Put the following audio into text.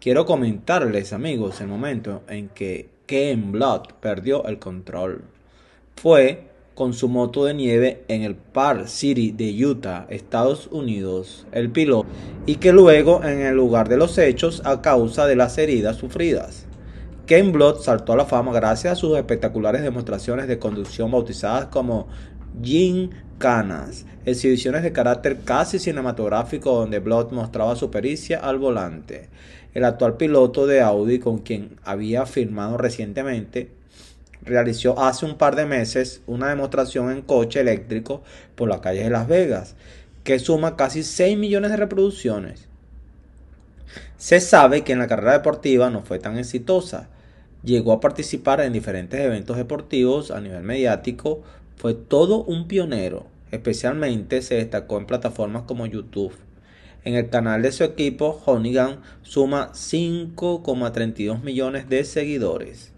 Quiero comentarles, amigos, el momento en que Ken Blood perdió el control. Fue con su moto de nieve en el Park City de Utah, Estados Unidos, el piloto, y que luego en el lugar de los hechos a causa de las heridas sufridas. Ken Blood saltó a la fama gracias a sus espectaculares demostraciones de conducción bautizadas como Jim Canas, exhibiciones de carácter casi cinematográfico donde Blood mostraba su pericia al volante. El actual piloto de Audi con quien había firmado recientemente realizó hace un par de meses una demostración en coche eléctrico por las calles de Las Vegas, que suma casi 6 millones de reproducciones. Se sabe que en la carrera deportiva no fue tan exitosa. Llegó a participar en diferentes eventos deportivos a nivel mediático, fue todo un pionero, especialmente se destacó en plataformas como YouTube. En el canal de su equipo, Honigan suma 5,32 millones de seguidores.